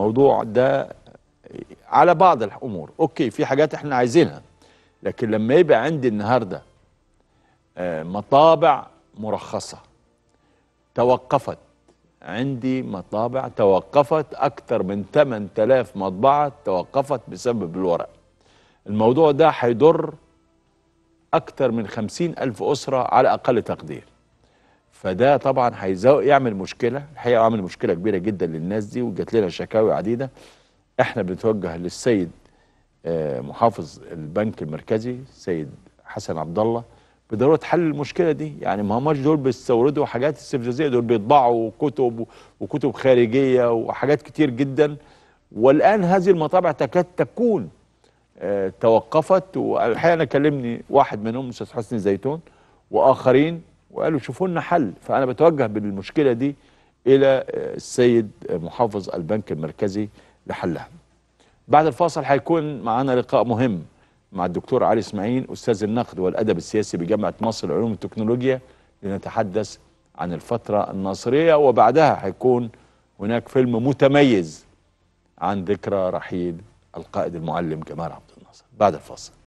الموضوع ده على بعض الامور اوكي في حاجات احنا عايزينها لكن لما يبقى عندي النهارده آه، مطابع مرخصه توقفت عندي مطابع توقفت اكثر من 8000 مطبعه توقفت بسبب الورق الموضوع ده هيضر اكثر من 50000 اسره على اقل تقدير فده طبعا هيعمل مشكله الحقيقه عامل مشكله كبيره جدا للناس دي وجات لنا شكاوي عديده احنا بنتوجه للسيد آه، محافظ البنك المركزي السيد حسن عبد الله بضروره حل المشكله دي يعني ما هماش دول بيستوردوا حاجات استفزازيه دول بيطبعوا كتب وكتب خارجيه وحاجات كتير جدا والان هذه المطابع تكاد تكون آه، توقفت والحقيقه انا كلمني واحد منهم الاستاذ حسني زيتون واخرين وقالوا شوفوا لنا حل فانا بتوجه بالمشكله دي الى آه، السيد محافظ البنك المركزي لحلها بعد الفاصل هيكون معانا لقاء مهم مع الدكتور علي اسماعيل استاذ النقد والادب السياسي بجامعه مصر للعلوم والتكنولوجيا لنتحدث عن الفتره الناصريه وبعدها هيكون هناك فيلم متميز عن ذكرى رحيل القائد المعلم جمال عبد الناصر بعد الفاصل